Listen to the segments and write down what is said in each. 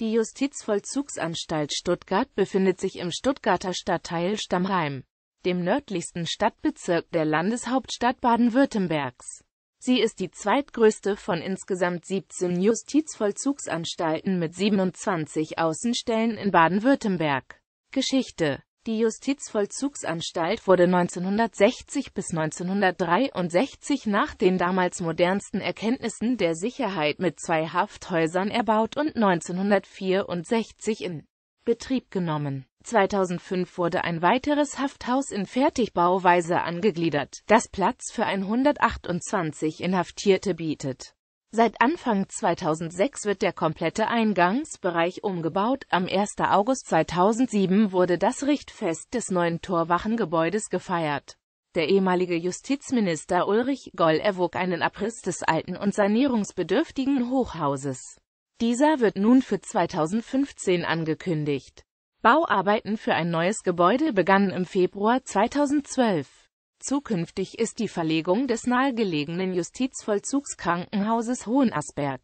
Die Justizvollzugsanstalt Stuttgart befindet sich im Stuttgarter Stadtteil Stammheim, dem nördlichsten Stadtbezirk der Landeshauptstadt Baden-Württembergs. Sie ist die zweitgrößte von insgesamt 17 Justizvollzugsanstalten mit 27 Außenstellen in Baden-Württemberg. Geschichte die Justizvollzugsanstalt wurde 1960 bis 1963 nach den damals modernsten Erkenntnissen der Sicherheit mit zwei Hafthäusern erbaut und 1964 in Betrieb genommen. 2005 wurde ein weiteres Hafthaus in Fertigbauweise angegliedert, das Platz für 128 Inhaftierte bietet Seit Anfang 2006 wird der komplette Eingangsbereich umgebaut. Am 1. August 2007 wurde das Richtfest des neuen Torwachengebäudes gefeiert. Der ehemalige Justizminister Ulrich Goll erwog einen Abriss des alten und sanierungsbedürftigen Hochhauses. Dieser wird nun für 2015 angekündigt. Bauarbeiten für ein neues Gebäude begannen im Februar 2012. Zukünftig ist die Verlegung des nahegelegenen Justizvollzugskrankenhauses Hohenasperg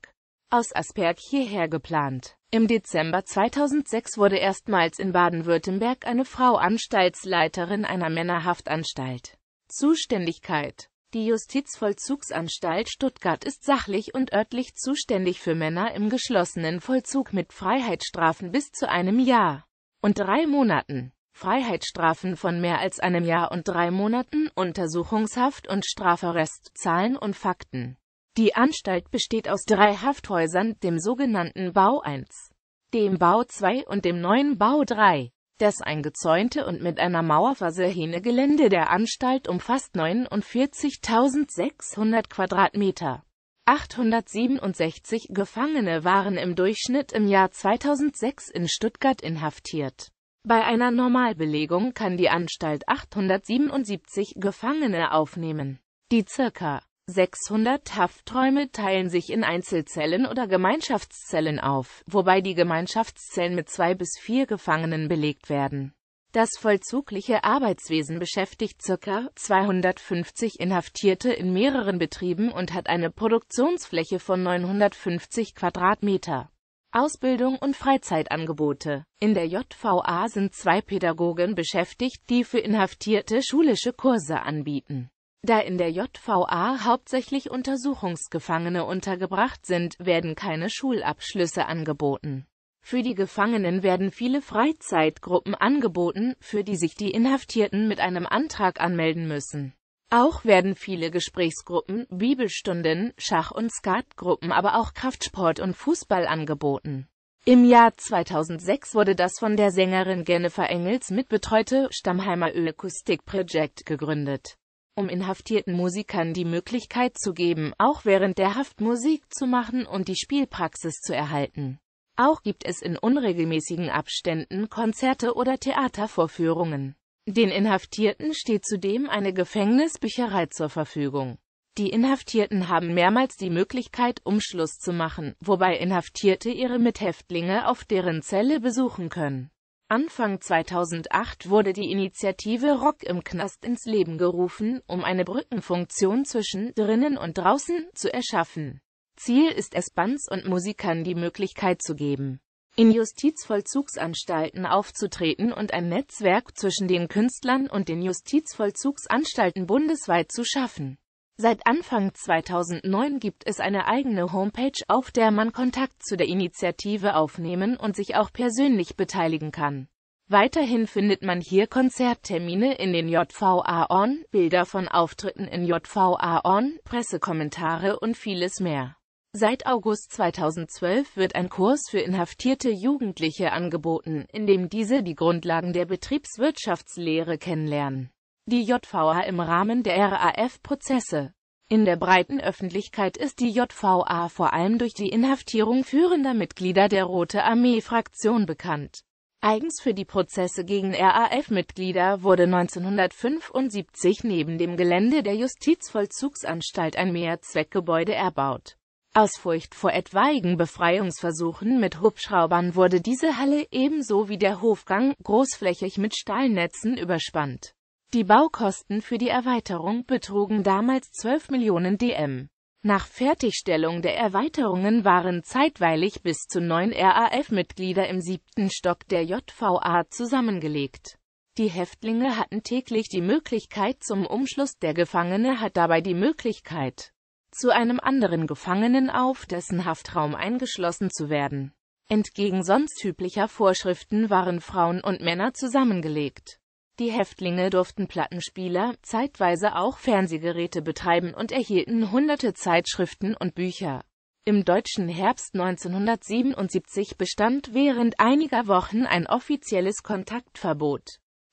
aus Asberg hierher geplant. Im Dezember 2006 wurde erstmals in Baden-Württemberg eine Frau Anstaltsleiterin einer Männerhaftanstalt. Zuständigkeit Die Justizvollzugsanstalt Stuttgart ist sachlich und örtlich zuständig für Männer im geschlossenen Vollzug mit Freiheitsstrafen bis zu einem Jahr und drei Monaten. Freiheitsstrafen von mehr als einem Jahr und drei Monaten, Untersuchungshaft und Strafarrest, Zahlen und Fakten. Die Anstalt besteht aus drei Hafthäusern, dem sogenannten Bau 1, dem Bau 2 und dem neuen Bau 3. Das eingezäunte und mit einer Mauer versehene Gelände der Anstalt umfasst 49.600 Quadratmeter. 867 Gefangene waren im Durchschnitt im Jahr 2006 in Stuttgart inhaftiert. Bei einer Normalbelegung kann die Anstalt 877 Gefangene aufnehmen. Die ca. 600 Hafträume teilen sich in Einzelzellen oder Gemeinschaftszellen auf, wobei die Gemeinschaftszellen mit zwei bis vier Gefangenen belegt werden. Das vollzugliche Arbeitswesen beschäftigt ca. 250 Inhaftierte in mehreren Betrieben und hat eine Produktionsfläche von 950 Quadratmeter. Ausbildung und Freizeitangebote. In der JVA sind zwei Pädagogen beschäftigt, die für Inhaftierte schulische Kurse anbieten. Da in der JVA hauptsächlich Untersuchungsgefangene untergebracht sind, werden keine Schulabschlüsse angeboten. Für die Gefangenen werden viele Freizeitgruppen angeboten, für die sich die Inhaftierten mit einem Antrag anmelden müssen auch werden viele Gesprächsgruppen, Bibelstunden, Schach- und Skatgruppen, aber auch Kraftsport und Fußball angeboten. Im Jahr 2006 wurde das von der Sängerin Jennifer Engels mitbetreute Stammheimer Öakustik Project gegründet, um inhaftierten Musikern die Möglichkeit zu geben, auch während der Haft Musik zu machen und die Spielpraxis zu erhalten. Auch gibt es in unregelmäßigen Abständen Konzerte oder Theatervorführungen. Den Inhaftierten steht zudem eine Gefängnisbücherei zur Verfügung. Die Inhaftierten haben mehrmals die Möglichkeit, Umschluss zu machen, wobei Inhaftierte ihre Mithäftlinge auf deren Zelle besuchen können. Anfang 2008 wurde die Initiative Rock im Knast ins Leben gerufen, um eine Brückenfunktion zwischen drinnen und draußen zu erschaffen. Ziel ist es, Bands und Musikern die Möglichkeit zu geben, in Justizvollzugsanstalten aufzutreten und ein Netzwerk zwischen den Künstlern und den Justizvollzugsanstalten bundesweit zu schaffen. Seit Anfang 2009 gibt es eine eigene Homepage, auf der man Kontakt zu der Initiative aufnehmen und sich auch persönlich beteiligen kann. Weiterhin findet man hier Konzerttermine in den JVA On, Bilder von Auftritten in JVA On, Pressekommentare und vieles mehr. Seit August 2012 wird ein Kurs für inhaftierte Jugendliche angeboten, in dem diese die Grundlagen der Betriebswirtschaftslehre kennenlernen. Die JVA im Rahmen der RAF-Prozesse in der breiten Öffentlichkeit ist die JVA vor allem durch die Inhaftierung führender Mitglieder der Rote Armee-Fraktion bekannt. Eigens für die Prozesse gegen RAF-Mitglieder wurde 1975 neben dem Gelände der Justizvollzugsanstalt ein Mehrzweckgebäude erbaut. Aus Furcht vor etwaigen Befreiungsversuchen mit Hubschraubern wurde diese Halle ebenso wie der Hofgang großflächig mit Stahlnetzen überspannt. Die Baukosten für die Erweiterung betrugen damals 12 Millionen DM. Nach Fertigstellung der Erweiterungen waren zeitweilig bis zu neun RAF-Mitglieder im siebten Stock der JVA zusammengelegt. Die Häftlinge hatten täglich die Möglichkeit zum Umschluss, der Gefangene hat dabei die Möglichkeit, zu einem anderen Gefangenen auf, dessen Haftraum eingeschlossen zu werden. Entgegen sonst üblicher Vorschriften waren Frauen und Männer zusammengelegt. Die Häftlinge durften Plattenspieler, zeitweise auch Fernsehgeräte betreiben und erhielten hunderte Zeitschriften und Bücher. Im deutschen Herbst 1977 bestand während einiger Wochen ein offizielles Kontaktverbot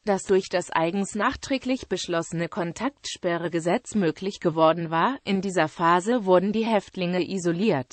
das durch das eigens nachträglich beschlossene Kontaktsperregesetz möglich geworden war. In dieser Phase wurden die Häftlinge isoliert.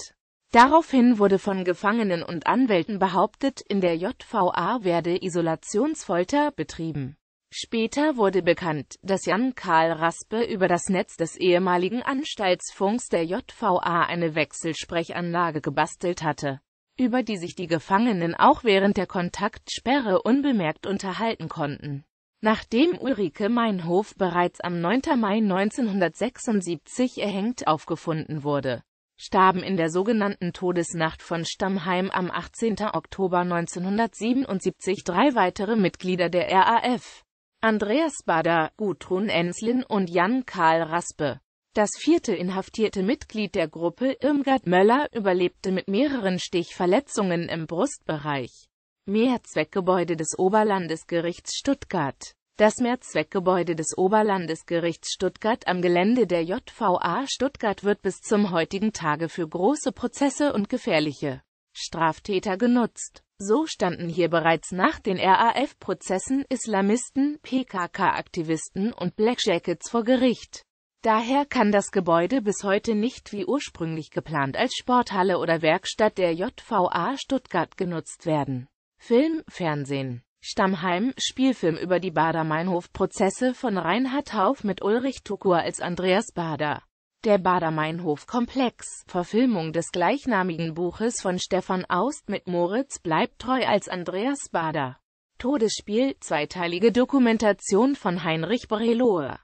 Daraufhin wurde von Gefangenen und Anwälten behauptet, in der JVA werde Isolationsfolter betrieben. Später wurde bekannt, dass Jan Karl Raspe über das Netz des ehemaligen Anstaltsfunks der JVA eine Wechselsprechanlage gebastelt hatte über die sich die Gefangenen auch während der Kontaktsperre unbemerkt unterhalten konnten. Nachdem Ulrike Meinhof bereits am 9. Mai 1976 erhängt aufgefunden wurde, starben in der sogenannten Todesnacht von Stammheim am 18. Oktober 1977 drei weitere Mitglieder der RAF. Andreas Bader, Gudrun Enslin und Jan Karl Raspe. Das vierte inhaftierte Mitglied der Gruppe, Irmgard Möller, überlebte mit mehreren Stichverletzungen im Brustbereich. Mehrzweckgebäude des Oberlandesgerichts Stuttgart Das Mehrzweckgebäude des Oberlandesgerichts Stuttgart am Gelände der JVA Stuttgart wird bis zum heutigen Tage für große Prozesse und gefährliche Straftäter genutzt. So standen hier bereits nach den RAF-Prozessen Islamisten, PKK-Aktivisten und Blackjackets vor Gericht. Daher kann das Gebäude bis heute nicht wie ursprünglich geplant als Sporthalle oder Werkstatt der JVA Stuttgart genutzt werden. Film, Fernsehen Stammheim, Spielfilm über die Bader-Meinhof-Prozesse von Reinhard Hauf mit Ulrich Tukur als Andreas Bader. Der Bader-Meinhof-Komplex, Verfilmung des gleichnamigen Buches von Stefan Aust mit Moritz bleibt treu als Andreas Bader. Todesspiel, zweiteilige Dokumentation von Heinrich Brelohe.